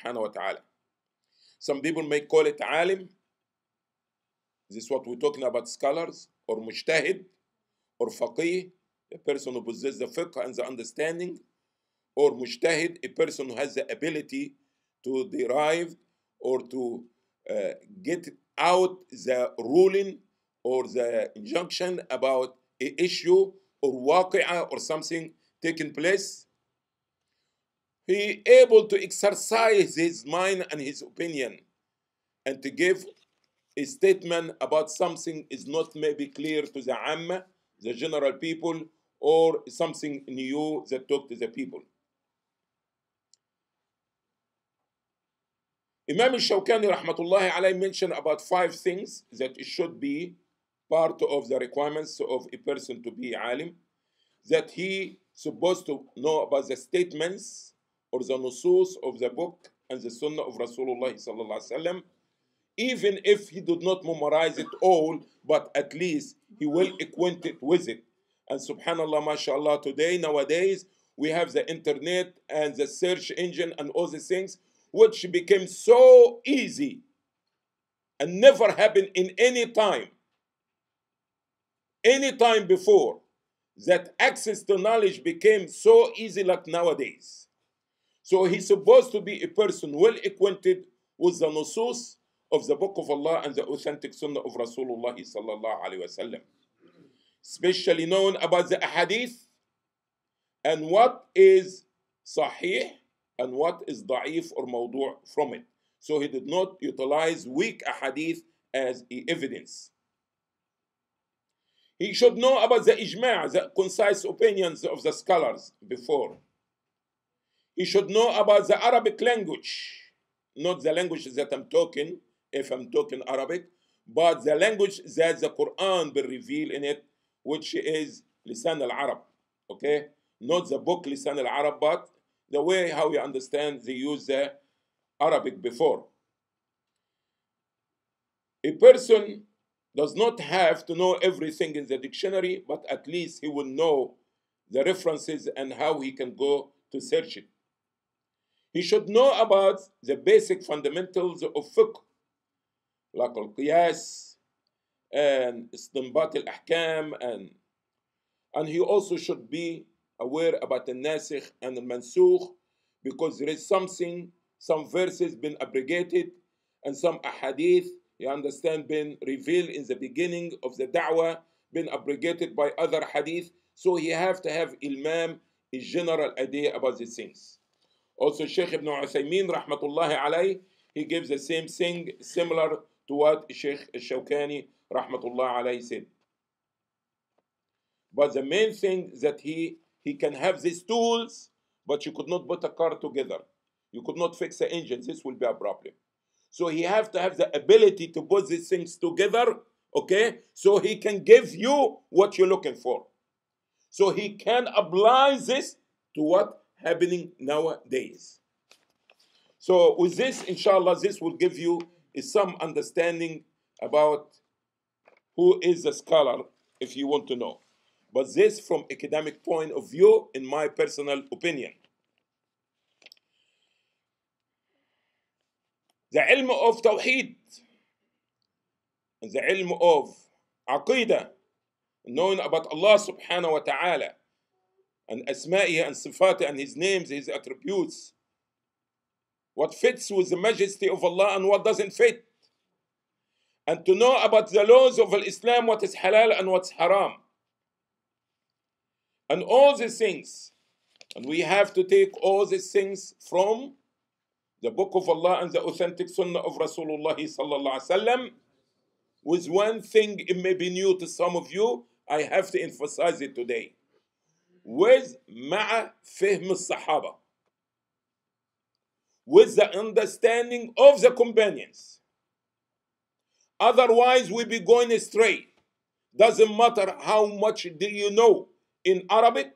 subhanahu wa ta'ala. Some people may call it alim. This is what we're talking about scholars or mujtahid or faqih, a person who possesses the fiqh and the understanding, or mujtahid, a person who has the ability to derive or to uh, get out the ruling or the injunction about an issue or waqi'ah or something taking place be able to exercise his mind and his opinion and to give a statement about something is not maybe clear to the Amma, the general people, or something new that took to the people. Imam al-Shawkani rahmatullahi alayhi mentioned about five things that should be part of the requirements of a person to be alim, that he supposed to know about the statements or the nusus of the book and the sunnah of Rasulullah sallallahu even if he did not memorize it all, but at least he will acquaint it with it. And subhanallah, mashallah, today, nowadays, we have the internet and the search engine and all these things, which became so easy and never happened in any time, any time before, that access to knowledge became so easy like nowadays. So he's supposed to be a person well acquainted with the nusus of the Book of Allah and the authentic Sunnah of Rasulullah sallallahu alaihi wasallam, especially known about the ahadith and what is sahih and what is da'if or mawdu' from it. So he did not utilize weak ahadith as evidence. He should know about the ijma', the concise opinions of the scholars before. He should know about the Arabic language, not the language that I'm talking, if I'm talking Arabic, but the language that the Quran will reveal in it, which is Lisan al Arab, okay? Not the book Lisan al Arab, but the way how you understand they use the Arabic before. A person does not have to know everything in the dictionary, but at least he will know the references and how he can go to search it. He should know about the basic fundamentals of fiqh, like al-qiyas and istinbat al-ahkam and and he also should be aware about the nasikh and the mansukh because there is something, some verses been abrogated and some ahadith, you understand, been revealed in the beginning of the da'wah, been abrogated by other hadith. So he have to have ilmam, a general idea about these things. Also, Sheikh ibn Uthaymeen, rahmatullahi alayh, he gives the same thing similar to what Sheikh Shawkani, rahmatullahi alayh, said. But the main thing that he, he can have these tools, but you could not put a car together. You could not fix the engine. This will be a problem. So he have to have the ability to put these things together, okay? So he can give you what you're looking for. So he can apply this to what happening nowadays. So with this, inshallah, this will give you some understanding about who is the scholar, if you want to know. But this from academic point of view, in my personal opinion. The ilm of Tawheed, the ilm of Aqidah, knowing about Allah subhanahu wa ta'ala, and asma'i and sifati and his names, his attributes. What fits with the majesty of Allah and what doesn't fit. And to know about the laws of Islam, what is halal and what's haram. And all these things. And we have to take all these things from the book of Allah and the authentic sunnah of Rasulullah sallallahu alaihi wasallam. With one thing, it may be new to some of you. I have to emphasize it today with مع فهم الصحابة with the understanding of the companions otherwise we be going astray doesn't matter how much do you know in Arabic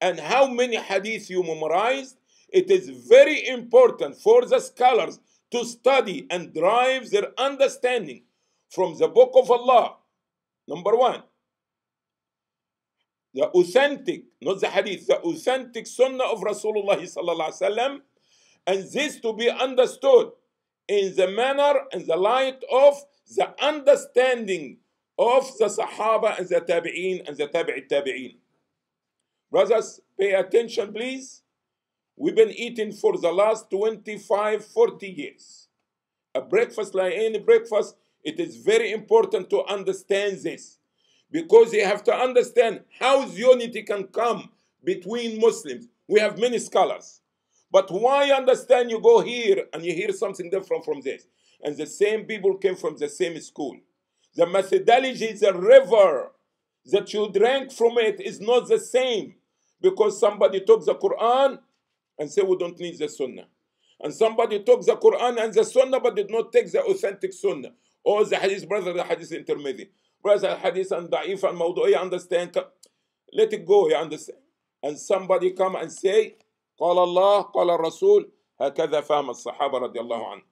and how many hadith you memorized it is very important for the scholars to study and drive their understanding from the book of Allah number 1 the authentic, not the hadith, the authentic sunnah of Rasulullah and this to be understood in the manner and the light of the understanding of the Sahaba and the Tabi'een and the Tabi'i Tabi'een. Brothers, pay attention, please. We've been eating for the last 25, 40 years. A breakfast like any breakfast, it is very important to understand this because they have to understand how unity can come between Muslims. We have many scholars. But why understand you go here and you hear something different from this? And the same people came from the same school. The methodology is a river that you drank from it is not the same because somebody took the Quran and said we don't need the Sunnah. And somebody took the Quran and the Sunnah but did not take the authentic Sunnah or the Hadith brother, the Hadith intermediate hadith and da'if and you understand let it go you understand and somebody come and say قال الله قال الرسول هكذا فهم الصحابة رضي الله عنهم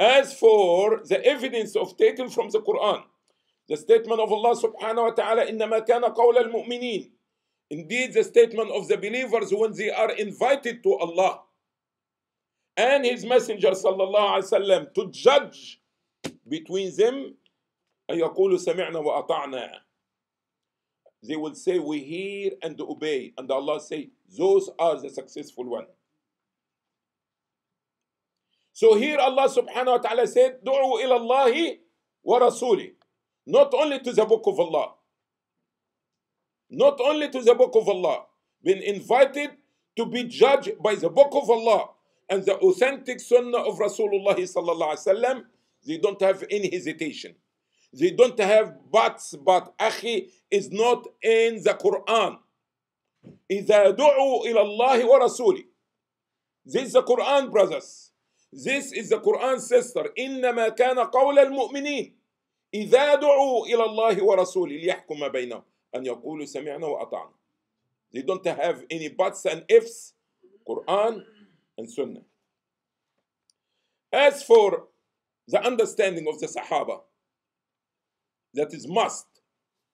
As for the evidence of taken from the Quran, the statement of Allah subhanahu wa ta'ala, إنما كان قول المؤمنين. Indeed, the statement of the believers when they are invited to Allah and His Messenger sallallahu alaihi wasallam to judge between them يقول سمعنا وأطعنا they will say we hear and obey and Allah say those are the successful one so here Allah subhanahu wa ta'ala said du'u ila Allahi wa rasuli not only to the book of Allah not only to the book of Allah been invited to be judged by the book of Allah and the authentic sunnah of Rasulullah sallallahu alaihi wasallam they don't have any hesitation they don't have buts, but akhi is not in the Quran. إذا دعوا إلى الله ورسوله. This is the Quran, brothers. This is the Quran, sister. إنما كان قول المؤمنين إذا دعوا إلى الله ورسوله ليحكم بينهم أن يقولوا سمعنا وأطعنا. They don't have any buts and ifs. Quran and Sunnah. As for the understanding of the Sahaba, that is must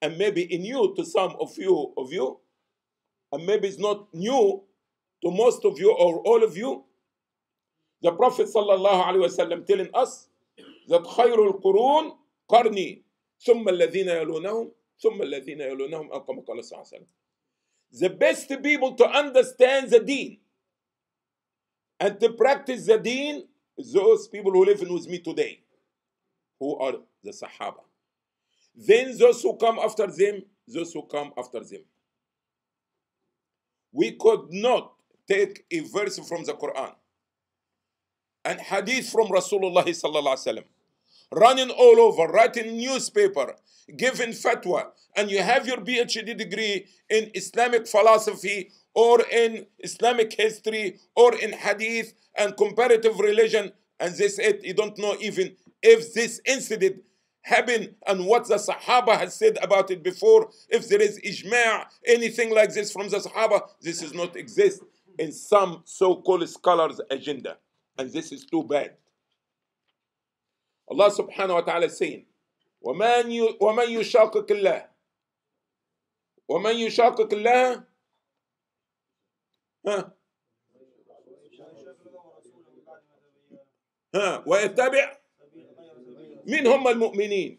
and maybe in new to some of you of you and maybe it's not new to most of you or all of you the prophet sallallahu alaihi wasallam telling us that khairul qurun qarni ثم الذين يلونهم ثم الذين يلونهم أو كما قال صلى الله عليه وسلم the best people to understand the deen and to practice the deen is those people who live with me today who are the sahaba then those who come after them, those who come after them. We could not take a verse from the Quran and hadith from Rasulullah sallallahu alaihi wasallam, running all over, writing newspaper, giving fatwa, and you have your PhD degree in Islamic philosophy or in Islamic history or in hadith and comparative religion, and they said you don't know even if this incident happened and what the Sahaba has said about it before. If there is ijma', anything like this from the Sahaba, this does not exist in some so-called scholars' agenda. And this is too bad. Allah subhanahu wa ta'ala is saying, وَمَنْ يُشَاقِقِ اللَّهِ وَمَنْ يُشَاقِقِ اللَّهِ ها ها ويتبع Mean هم المؤمنين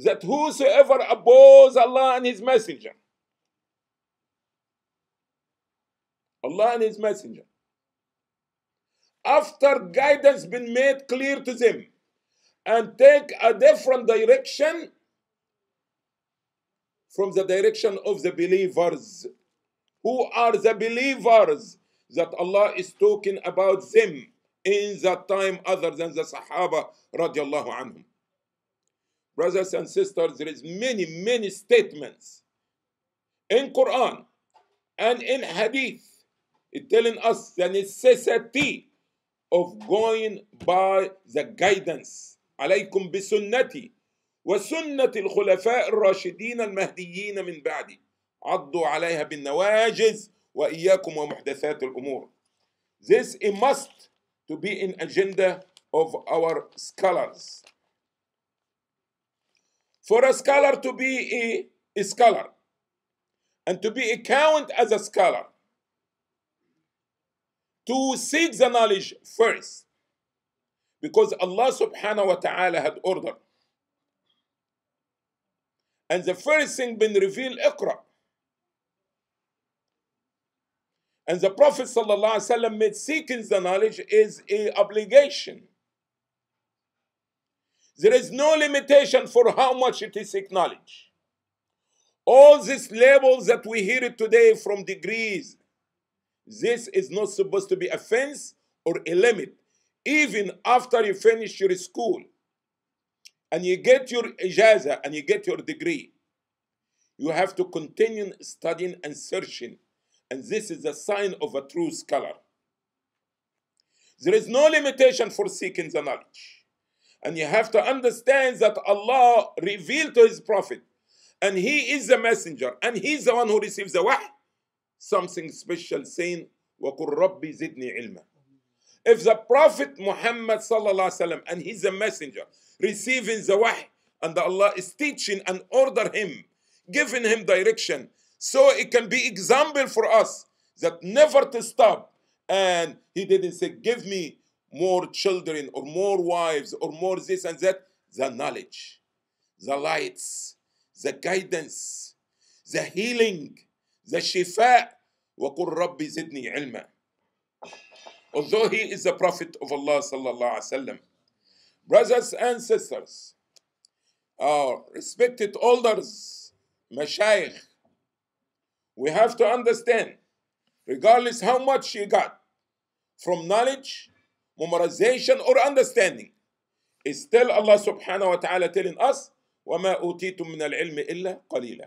that whosoever abhors Allah and His Messenger, Allah and His Messenger, after guidance been made clear to them, and take a different direction from the direction of the believers. Who are the believers that Allah is talking about them? in that time other than the Sahaba radiallahu anhum. Brothers and sisters, there is many, many statements in Quran and in Hadith telling us the necessity of going by the guidance. عليكم بسنتي وسنة الخلفاء الراشدين المهديين من بعدي عضوا عليها بالنواجز وإياكم ومحدثات الأمور This a must to be in agenda of our scholars. For a scholar to be a, a scholar and to be accounted as a scholar, to seek the knowledge first, because Allah subhanahu wa ta'ala had ordered. And the first thing been revealed, Iqra. And the Prophet ﷺ made seeking the knowledge is a obligation. There is no limitation for how much it is acknowledged. All these labels that we hear today from degrees, this is not supposed to be a fence or a limit. Even after you finish your school and you get your ijaza and you get your degree, you have to continue studying and searching and this is a sign of a true scholar. There is no limitation for seeking the knowledge. And you have to understand that Allah revealed to His Prophet, and He is the messenger, and He's the one who receives the waḥ, Something special saying, وَقُلْ رَبِّ زِدْنِي عِلْمًا If the Prophet Muhammad وسلم, and he's a messenger, receiving the waḥ, and Allah is teaching and order him, giving him direction, so it can be example for us that never to stop. And he didn't say, give me more children or more wives or more this and that. The knowledge, the lights, the guidance, the healing, the shifa. وَقُلْ رَبِّ زِدْنِي عِلْمًا Although he is the prophet of Allah sallallahu alaihi wasallam. Brothers and sisters, our respected elders, mashayikh, we have to understand, regardless how much you got from knowledge, memorization, or understanding, it's still Allah subhanahu wa ta'ala telling us, وَمَا أُوتِيتُم مِنَ الْعِلْمِ إِلَّا قَلِيلًا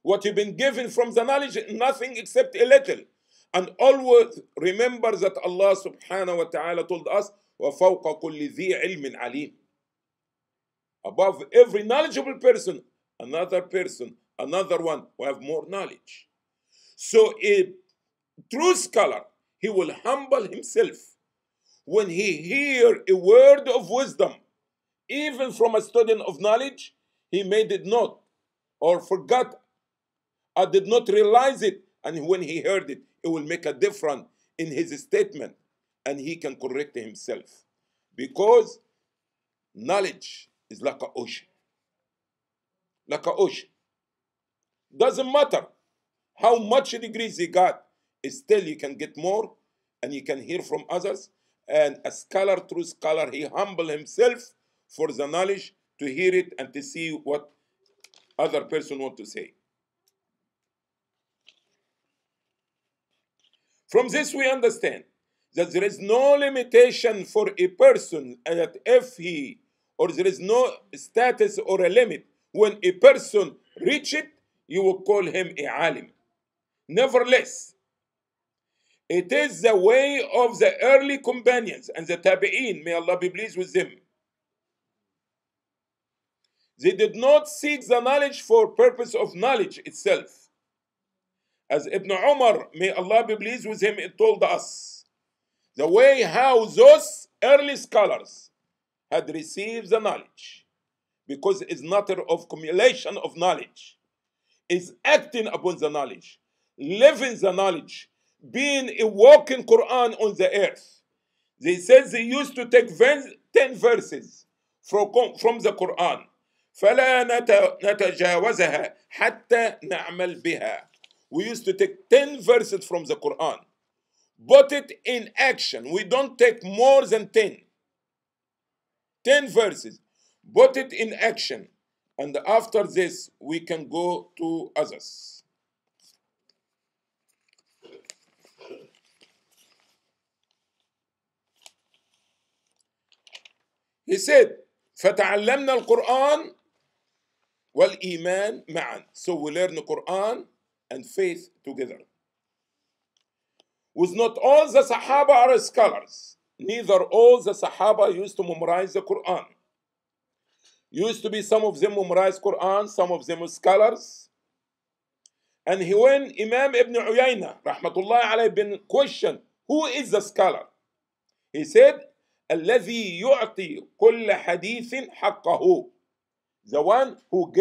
What you've been given from the knowledge, nothing except a little. And always remember that Allah subhanahu wa ta'ala told us, وَفَوْقَ كُلِّ ذِي عِلْمٍ عَلِيمٍ Above every knowledgeable person, another person, another one who have more knowledge. So a true scholar, he will humble himself when he hear a word of wisdom, even from a student of knowledge, he made it not or forgot or did not realize it. And when he heard it, it will make a difference in his statement and he can correct himself. Because knowledge is like an ocean. Like an ocean. Doesn't matter how much degrees he got, still you can get more and you can hear from others. And a scholar, true scholar, he humble himself for the knowledge to hear it and to see what other person want to say. From this we understand that there is no limitation for a person and that if he or there is no status or a limit when a person reach it you will call him a alim Nevertheless, it is the way of the early companions and the tabi'een, may Allah be pleased with them. They did not seek the knowledge for purpose of knowledge itself. As Ibn Umar, may Allah be pleased with him, it told us the way how those early scholars had received the knowledge. Because it's not of accumulation of knowledge, it's acting upon the knowledge living the knowledge, being a walking Quran on the earth. They said they used to take 10 verses from, from the Quran. فلا نتجاوزها حتى نعمل بها. We used to take 10 verses from the Quran, put it in action. We don't take more than 10. 10 verses, put it in action. And after this, we can go to others. He said, فَتَعَلَّمْنَا الْقُرْآنَ والإيمان معا. So we learn the Quran and faith together. With not all the Sahaba are scholars. Neither all the Sahaba used to memorize the Quran. Used to be some of them memorize Quran, some of them scholars. And he, when Imam Ibn Uyayna, rahmatullah alayhi, been questioned, who is the scholar? He said, الذي يعطي كل حديث حقه the one who